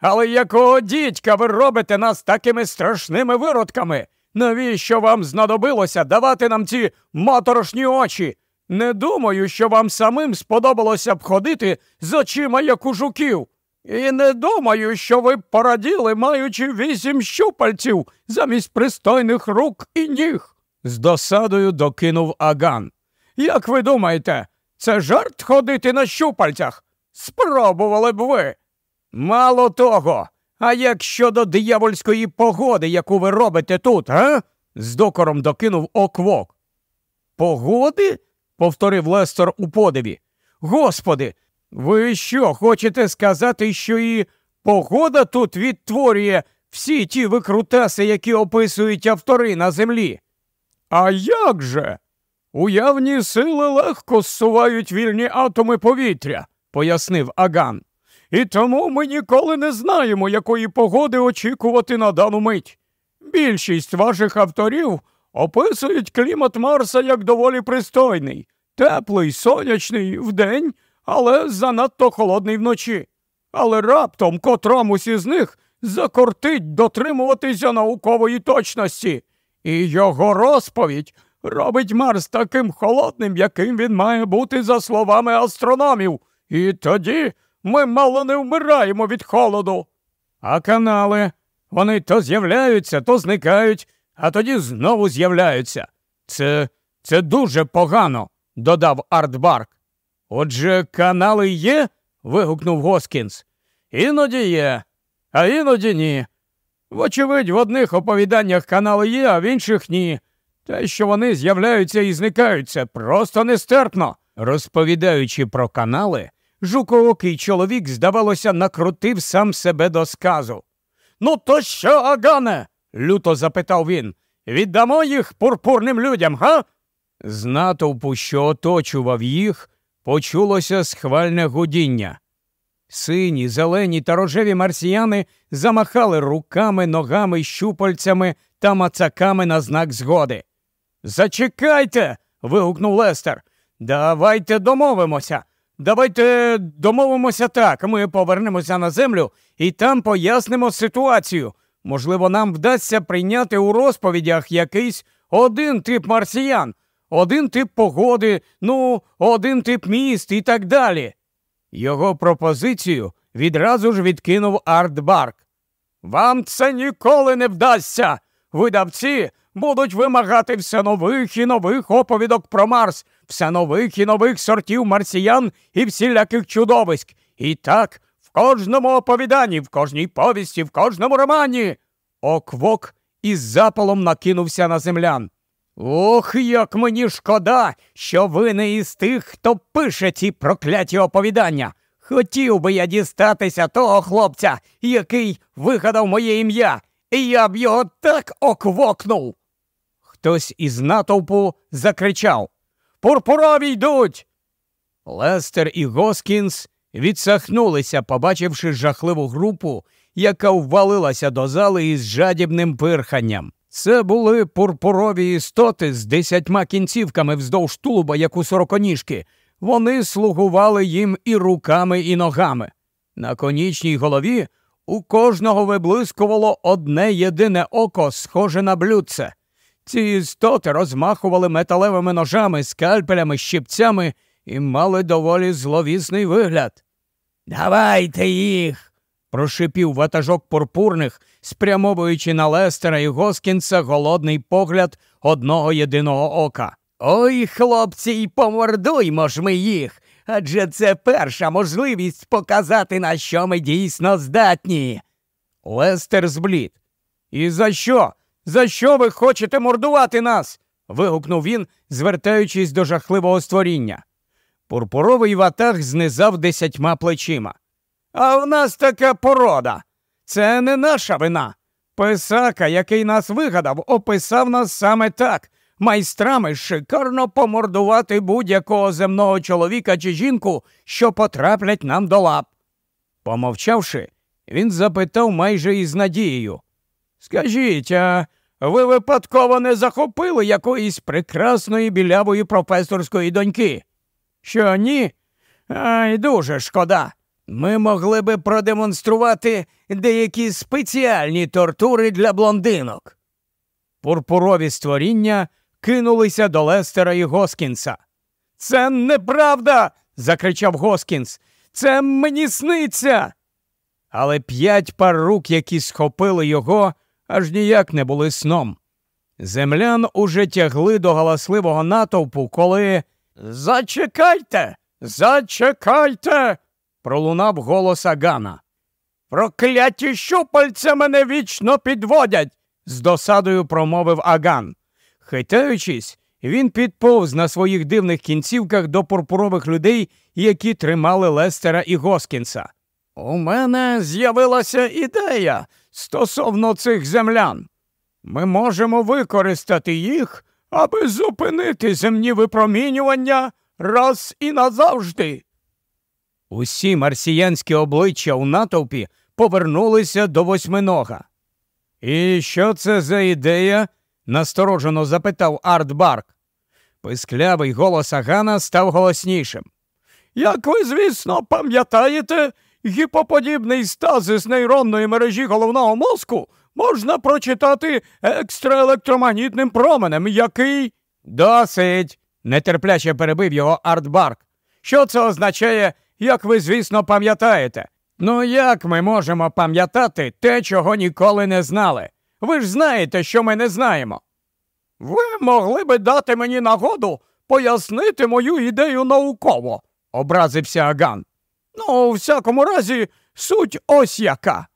Speaker 1: Але якого дідька ви робите нас такими страшними виродками? Навіщо вам знадобилося давати нам ці моторошні очі? Не думаю, що вам самим сподобалося б ходити з очима, як у жуків. І не думаю, що ви пораділи, маючи вісім щупальців замість пристойних рук і ніг, з досадою докинув Аган. Як ви думаєте, це жарт ходити на щупальцях? Спробували б ви. Мало того, а як щодо диявольської погоди, яку ви робите тут, а? з докором докинув оквок. Погоди? повторив Лестер у подиві. Господи, ви що хочете сказати, що і погода тут відтворює всі ті викрутаси, які описують автори на землі? А як же? Уявні сили легко зсувають вільні атоми повітря пояснив Аган. І тому ми ніколи не знаємо, якої погоди очікувати на дану мить. Більшість ваших авторів описують клімат Марса як доволі пристойний, теплий, сонячний вдень, але занадто холодний вночі. Але раптом котромусь із них закортить дотримуватися наукової точності, і його розповідь робить Марс таким холодним, яким він має бути за словами астрономів. І тоді ми мало не вмираємо від холоду. А канали, вони то з'являються, то зникають, а тоді знову з'являються. Це це дуже погано, додав Артбарк. Отже, канали є? вигукнув Госкінс. Іноді є, а іноді ні. Вочевидь, в одних оповіданнях канали є, а в інших ні. Те, що вони з'являються і зникаються, просто нестерпно. Розповідаючи про канали, Жукоокий чоловік, здавалося, накрутив сам себе до сказу. Ну, то що, Агане? люто запитав він. Віддамо їх пурпурним людям, га? З натовпу, що оточував їх, почулося схвальне гудіння. Сині, зелені та рожеві марсіяни замахали руками, ногами, щупальцями та мацаками на знак згоди. Зачекайте. вигукнув Лестер. Давайте домовимося. Давайте домовимося так. Ми повернемося на землю і там пояснимо ситуацію. Можливо, нам вдасться прийняти у розповідях якийсь один тип марсіян, один тип погоди, ну, один тип міст і так далі. Його пропозицію відразу ж відкинув Артбарк. Вам це ніколи не вдасться. Видавці будуть вимагати все нових і нових оповідок про Марс все нових і нових сортів марсіян і всіляких чудовиськ. І так в кожному оповіданні, в кожній повісті, в кожному романі. Оквок із запалом накинувся на землян. Ох, як мені шкода, що ви не із тих, хто пише ці прокляті оповідання. Хотів би я дістатися того хлопця, який вигадав моє ім'я, і я б його так оквокнув. Хтось із натовпу закричав Пурпурові йдуть. Лестер і Госкінс відсахнулися, побачивши жахливу групу, яка ввалилася до зали із жадібним пирханням. Це були пурпурові істоти з десятьма кінцівками вздовж тулуба, як у сороконіжки. Вони слугували їм і руками, і ногами. На конічній голові у кожного виблискувало одне єдине око, схоже на блюдце. Ці істоти розмахували металевими ножами, скальпелями, щипцями і мали доволі зловісний вигляд. Давайте їх. прошипів ватажок пурпурних, спрямовуючи на Лестера і Госкінса голодний погляд одного єдиного ока. Ой, хлопці, і помордуймо ж ми їх, адже це перша можливість показати, на що ми дійсно здатні. Лестер зблід. І за що? За що ви хочете мордувати нас? вигукнув він, звертаючись до жахливого створіння. Пурпуровий ватаг знизав десятьма плечима. А в нас така порода. Це не наша вина. Писака, який нас вигадав, описав нас саме так. Майстрами шикарно помордувати будь-якого земного чоловіка чи жінку, що потраплять нам до лап. Помовчавши, він запитав майже із надією Скажіть, а ви випадково не захопили якоїсь прекрасної білявої професорської доньки. Що ні? Ай, дуже шкода. Ми могли би продемонструвати деякі спеціальні тортури для блондинок. Пурпурові створіння кинулися до Лестера і Госкінса. Це неправда. закричав Госкінс. Це мені сниться. Але п'ять пар рук, які схопили його, аж ніяк не були сном. Землян уже тягли до галасливого натовпу, коли. Зачекайте, зачекайте. пролунав голос Агана. Прокляті щупальця мене вічно підводять, з досадою промовив Аган. Хитаючись, він підповз на своїх дивних кінцівках до пурпурових людей, які тримали Лестера і Госкінса. У мене з'явилася ідея, стосовно цих землян. Ми можемо використати їх, аби зупинити земні випромінювання раз і назавжди. Усі марсіянські обличчя у натовпі повернулися до восьминога. І що це за ідея? насторожено запитав Артбарк. Писклявий голос Агана став голоснішим. Як ви, звісно, пам'ятаєте, гіпоподібний стазис нейронної мережі головного мозку можна прочитати екстраелектромагнітним променем, який. Досить! нетерпляче перебив його Артбарк. Що це означає, як ви, звісно, пам'ятаєте? Ну як ми можемо пам'ятати те, чого ніколи не знали? Ви ж знаєте, що ми не знаємо. Ви могли би дати мені нагоду пояснити мою ідею науково, образився Аган. Ну, у всякому разі, суть ось яка.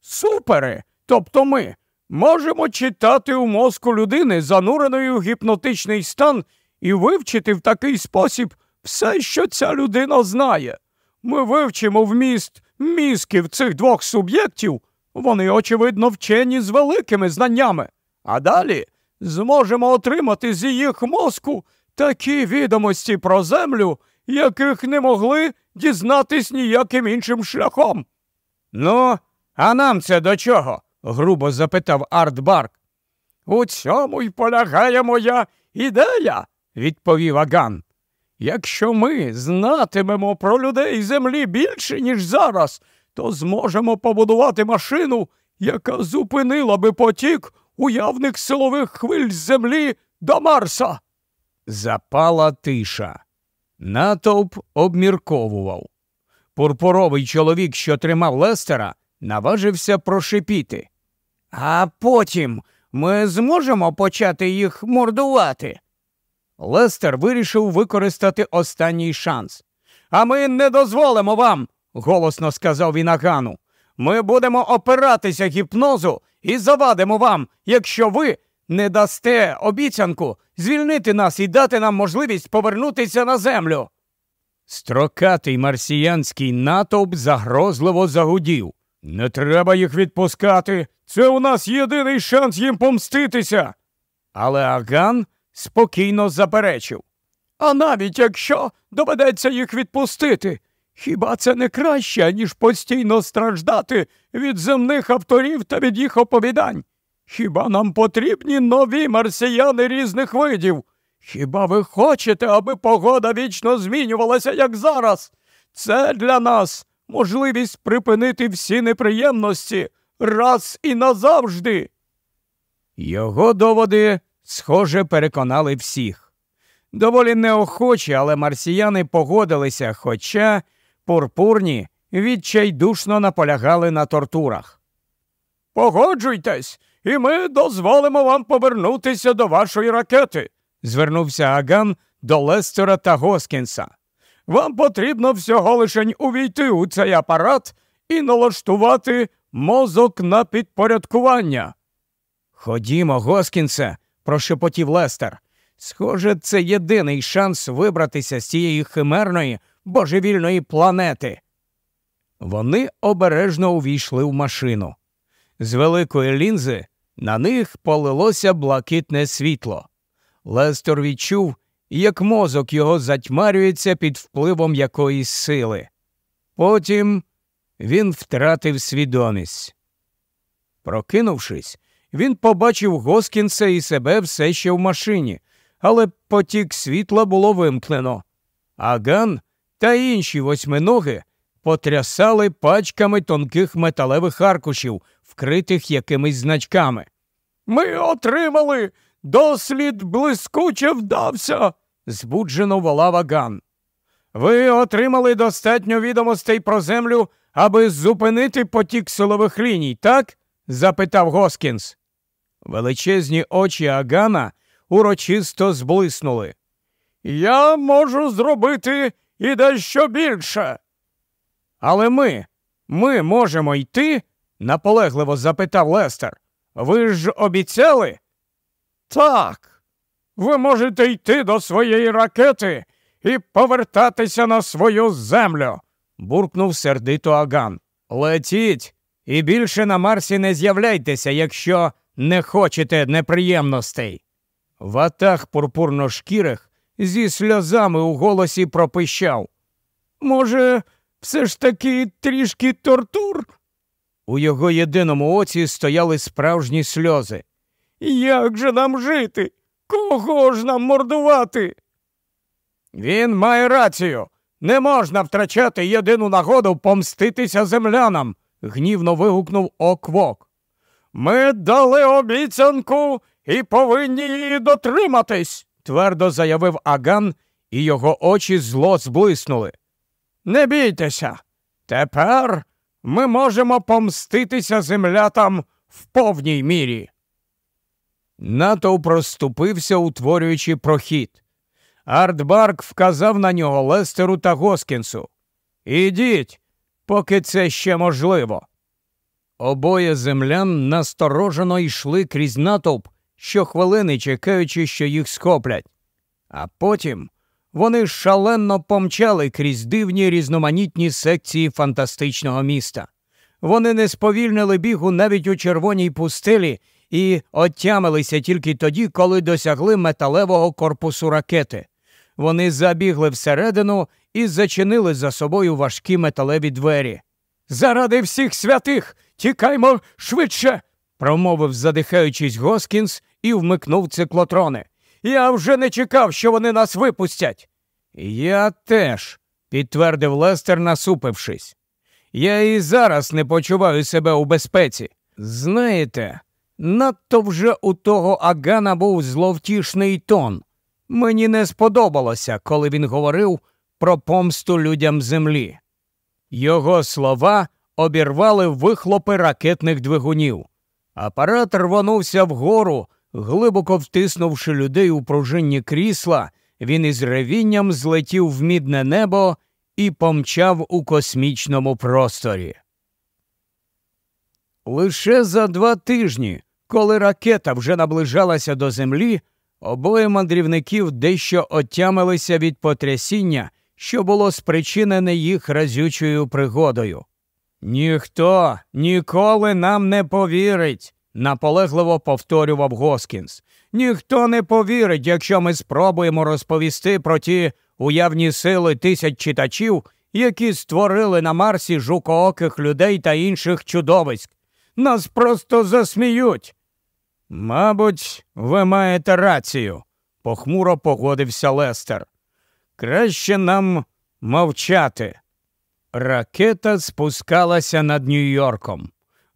Speaker 1: Супери, тобто ми, можемо читати у мозку людини, зануреної в гіпнотичний стан, і вивчити в такий спосіб все, що ця людина знає. Ми вивчимо вміст мізків цих двох суб'єктів, вони, очевидно, вчені з великими знаннями, а далі зможемо отримати з їх мозку такі відомості про землю, яких не могли дізнатись ніяким іншим шляхом. Ну, а нам це до чого? грубо запитав Артбарк. У цьому й полягає моя ідея, відповів Аган. Якщо ми знатимемо про людей землі більше, ніж зараз, то зможемо побудувати машину, яка зупинила би потік уявних силових хвиль з землі до Марса. Запала тиша. Натовп обмірковував. Пурпуровий чоловік, що тримав Лестера, наважився прошипіти. А потім ми зможемо почати їх мордувати. Лестер вирішив використати останній шанс. А ми не дозволимо вам, голосно сказав він Агану. Ми будемо опиратися гіпнозу і завадимо вам, якщо ви не дасте обіцянку звільнити нас і дати нам можливість повернутися на землю. Строкатий марсіянський натовп загрозливо загудів. Не треба їх відпускати. Це у нас єдиний шанс їм помститися. Але Аган спокійно заперечив. А навіть якщо доведеться їх відпустити, хіба це не краще, ніж постійно страждати від земних авторів та від їх оповідань? Хіба нам потрібні нові марсіяни різних видів? Хіба ви хочете, аби погода вічно змінювалася, як зараз? Це для нас можливість припинити всі неприємності раз і назавжди. Його доводи, схоже, переконали всіх. Доволі неохочі, але марсіяни погодилися, хоча пурпурні відчайдушно наполягали на тортурах. Погоджуйтесь, і ми дозволимо вам повернутися до вашої ракети, звернувся Аган до Лестера та Госкінса. Вам потрібно всього лишень увійти у цей апарат і налаштувати мозок на підпорядкування. Ходімо, Госкінсе, прошепотів Лестер. Схоже, це єдиний шанс вибратися з цієї химерної божевільної планети. Вони обережно увійшли в машину. З великої лінзи на них полилося блакитне світло. Лестор відчув, як мозок його затьмарюється під впливом якоїсь сили. Потім він втратив свідомість. Прокинувшись, він побачив Госкінса і себе все ще в машині, але потік світла було вимкнено. Аган та інші восьминоги потрясали пачками тонких металевих аркушів, вкритих якимись значками. Ми отримали дослід блискуче вдався, збуджено волав Ган. Ви отримали достатньо відомостей про землю, аби зупинити потік силових ліній, так? запитав Госкінс. Величезні очі Агана урочисто зблиснули. Я можу зробити і дещо більше. Але ми, ми можемо йти? наполегливо запитав Лестер. Ви ж обіцяли? Так, ви можете йти до своєї ракети і повертатися на свою землю, буркнув сердито Аган. Летіть і більше на Марсі не з'являйтеся, якщо не хочете неприємностей. пурпурно шкірих зі сльозами у голосі пропищав. Може, все ж таки трішки тортур. У його єдиному оці стояли справжні сльози. Як же нам жити? Кого ж нам мордувати? Він має рацію. Не можна втрачати єдину нагоду помститися землянам, гнівно вигукнув Оквок. Ми дали обіцянку і повинні її дотриматись, твердо заявив Аган, і його очі зло зблиснули. Не бійтеся. Тепер ми можемо помститися землятам в повній мірі. Натовп проступився, утворюючи прохід. Артбарк вказав на нього Лестеру та Госкінсу. Ідіть, поки це ще можливо. Обоє землян насторожено йшли крізь натовп, щохвилини чекаючи, що їх схоплять. А потім вони шалено помчали крізь дивні різноманітні секції фантастичного міста. Вони не сповільнили бігу навіть у червоній пустелі і отямилися тільки тоді, коли досягли металевого корпусу ракети. Вони забігли всередину і зачинили за собою важкі металеві двері. Заради всіх святих тікаймо швидше! промовив задихаючись Госкінс і вмикнув циклотрони. Я вже не чекав, що вони нас випустять. Я теж, підтвердив Лестер, насупившись. Я і зараз не почуваю себе у безпеці. Знаєте, надто вже у того Агана був зловтішний тон. Мені не сподобалося, коли він говорив про помсту людям землі. Його слова обірвали вихлопи ракетних двигунів. Апарат рванувся вгору, Глибоко втиснувши людей у пружинні крісла, він із ревінням злетів в мідне небо і помчав у космічному просторі. Лише за два тижні, коли ракета вже наближалася до землі, обоє мандрівників дещо отямилися від потрясіння, що було спричинене їх разючою пригодою. Ніхто ніколи нам не повірить наполегливо повторював Госкінс. Ніхто не повірить, якщо ми спробуємо розповісти про ті уявні сили тисяч читачів, які створили на Марсі жукооких людей та інших чудовиськ. Нас просто засміють. Мабуть, ви маєте рацію, похмуро погодився Лестер. Краще нам мовчати. Ракета спускалася над Нью-Йорком.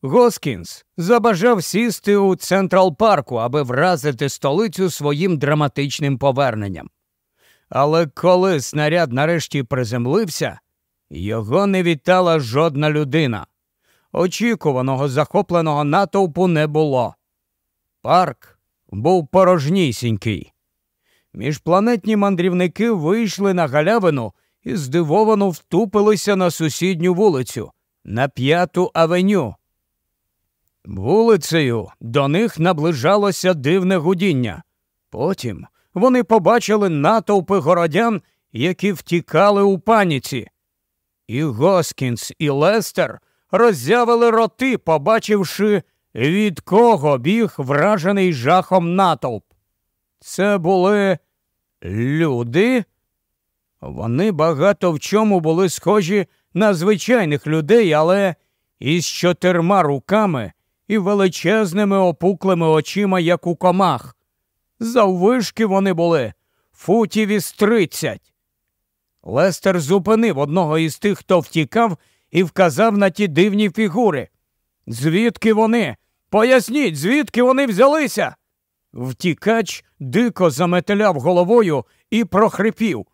Speaker 1: Госкінс забажав сісти у Централ парку, аби вразити столицю своїм драматичним поверненням. Але коли снаряд нарешті приземлився, його не вітала жодна людина. Очікуваного захопленого натовпу не було. Парк був порожнісінький. Міжпланетні мандрівники вийшли на галявину і здивовано втупилися на сусідню вулицю, на п'яту авеню. Вулицею до них наближалося дивне гудіння. Потім вони побачили натовпи городян, які втікали у паніці. І Госкінс, і Лестер роззявили роти, побачивши, від кого біг вражений жахом натовп. Це були люди. Вони багато в чому були схожі на звичайних людей, але із чотирма руками і величезними опуклими очима, як у комах. Заввишки вони були футів із тридцять. Лестер зупинив одного із тих, хто втікав, і вказав на ті дивні фігури. Звідки вони? Поясніть, звідки вони взялися? Втікач дико заметеляв головою і прохрипів.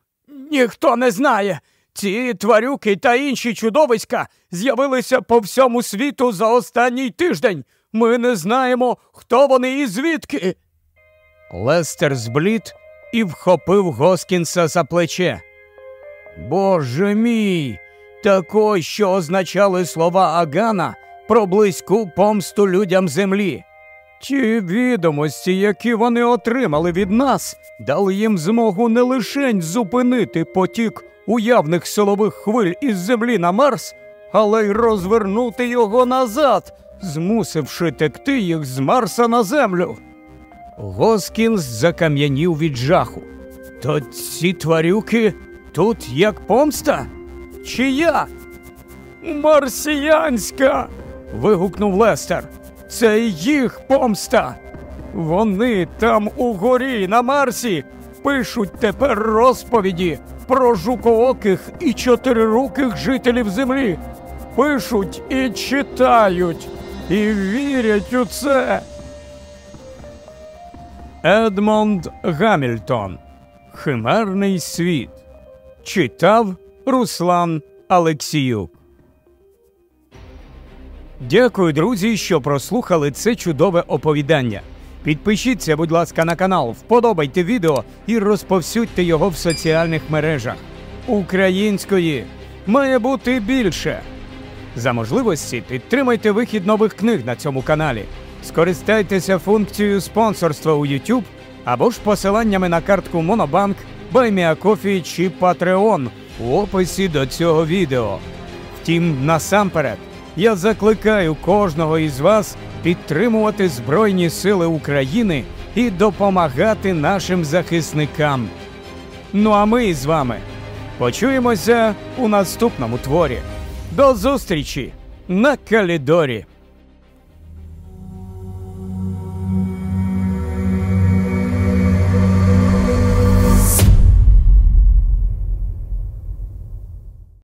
Speaker 1: Ніхто не знає. Ці тварюки та інші чудовиська з'явилися по всьому світу за останній тиждень. Ми не знаємо, хто вони і звідки. Лестер зблід і вхопив Госкінса за плече. Боже мій! Такой, що означали слова Агана про близьку помсту людям землі. Ті відомості, які вони отримали від нас, дали їм змогу не лише зупинити потік уявних силових хвиль із землі на Марс, але й розвернути його назад, змусивши текти їх з Марса на землю. Госкінс закам'янів від жаху. То ці тварюки тут як помста? Чия? Марсіянська. вигукнув Лестер. Це їх помста. Вони там угорі на Марсі пишуть тепер розповіді про жукооких і чотирируких жителів землі. Пишуть і читають, і вірять у це. Едмонд Гамільтон. Химерний світ. Читав Руслан Алексіюк. Дякую, друзі, що прослухали це чудове оповідання. Підпишіться, будь ласка, на канал, вподобайте відео і розповсюдьте його в соціальних мережах. Української має бути більше. За можливості підтримайте вихід нових книг на цьому каналі. Скористайтеся функцією спонсорства у YouTube або ж посиланнями на картку Monobank, BuyMeACoffee чи Patreon у описі до цього відео. Втім, насамперед я закликаю кожного із вас підтримувати Збройні Сили України і допомагати нашим захисникам. Ну а ми з вами почуємося у наступному творі. До зустрічі на Калідорі!